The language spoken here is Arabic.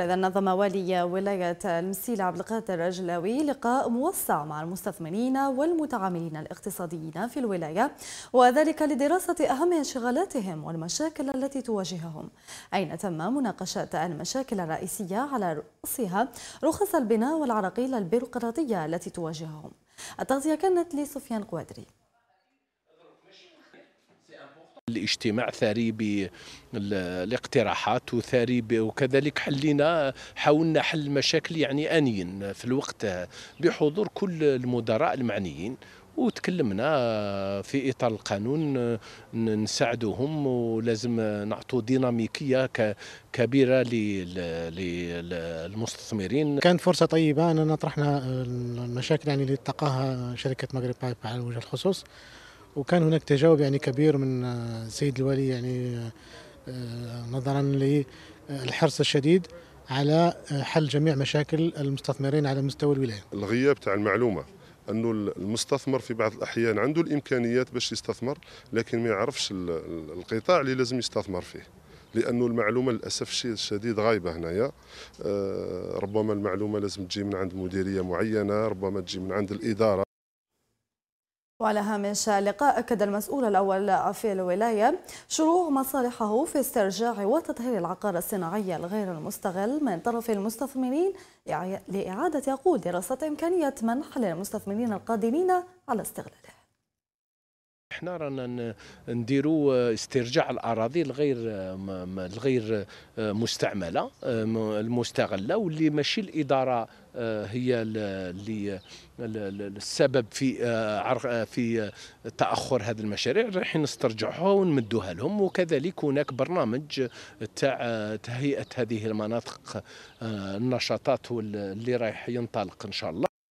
إذا نظم والي ولاية المسيل عبد القادر الجلاوي لقاء موسع مع المستثمرين والمتعاملين الاقتصاديين في الولاية وذلك لدراسة أهم انشغالاتهم والمشاكل التي تواجههم أين تم مناقشة المشاكل الرئيسية على رأسها رخص البناء والعراقيل البيروقراطية التي تواجههم التغذية كانت لسفيان قوادري اجتماع ثري بالاقتراحات وثري وكذلك حلينا حاولنا حل المشاكل يعني انيا في الوقت بحضور كل المدراء المعنيين وتكلمنا في اطار القانون نساعدهم ولازم نعطوا ديناميكيه كبيره للمستثمرين كانت فرصه طيبه اننا طرحنا المشاكل يعني اللي تلقاها شركه مغرب بايب على وجه الخصوص وكان هناك تجاوب يعني كبير من السيد آه، الوالي يعني آه، آه، نظرا للحرص الشديد على حل جميع مشاكل المستثمرين على مستوى الولايه. الغياب تاع المعلومه انه المستثمر في بعض الاحيان عنده الامكانيات باش يستثمر لكن ما يعرفش القطاع اللي لازم يستثمر فيه. لانه المعلومه للاسف الشديد غايبه هنايا ربما المعلومه لازم تجي من عند مديريه معينه ربما تجي من عند الاداره وعلى هامش اللقاء أكد المسؤول الأول في الولاية شروع مصالحه في استرجاع وتطهير العقار الصناعي الغير المستغل من طرف المستثمرين لإعادة عقود دراسة إمكانية منح للمستثمرين القادرين على استغلاله احنا رانا نديروا استرجاع الاراضي الغير الغير مستعمله المستغله واللي ماشي الاداره آه، هي اللي السبب في آه، آه، في تاخر هذه المشاريع راح نسترجعها ونمدوها لهم وكذلك هناك برنامج تاع تهيئه هذه المناطق النشاطات اللي راح ينطلق ان شاء الله